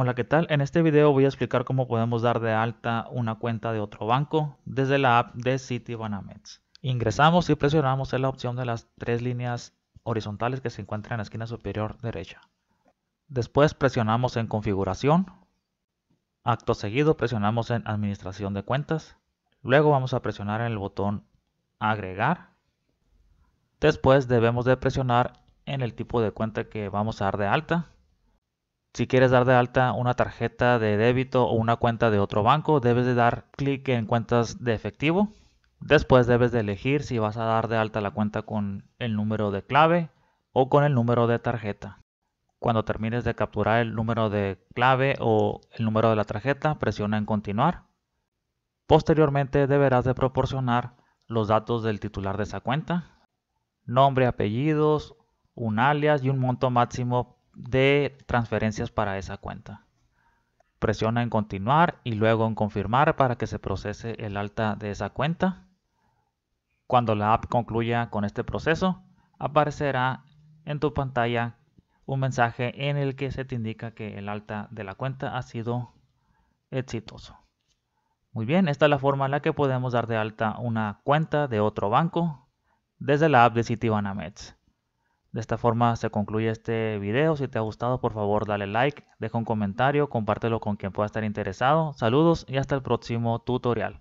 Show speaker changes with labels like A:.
A: Hola, ¿qué tal? En este video voy a explicar cómo podemos dar de alta una cuenta de otro banco desde la app de Citibanamex. Ingresamos y presionamos en la opción de las tres líneas horizontales que se encuentran en la esquina superior derecha. Después presionamos en configuración. Acto seguido presionamos en administración de cuentas. Luego vamos a presionar en el botón agregar. Después debemos de presionar en el tipo de cuenta que vamos a dar de alta si quieres dar de alta una tarjeta de débito o una cuenta de otro banco, debes de dar clic en cuentas de efectivo. Después debes de elegir si vas a dar de alta la cuenta con el número de clave o con el número de tarjeta. Cuando termines de capturar el número de clave o el número de la tarjeta, presiona en continuar. Posteriormente deberás de proporcionar los datos del titular de esa cuenta, nombre, apellidos, un alias y un monto máximo de transferencias para esa cuenta. Presiona en continuar y luego en confirmar para que se procese el alta de esa cuenta. Cuando la app concluya con este proceso, aparecerá en tu pantalla un mensaje en el que se te indica que el alta de la cuenta ha sido exitoso. Muy bien, esta es la forma en la que podemos dar de alta una cuenta de otro banco desde la app de Citibanamex. De esta forma se concluye este video. Si te ha gustado, por favor, dale like, deja un comentario, compártelo con quien pueda estar interesado. Saludos y hasta el próximo tutorial.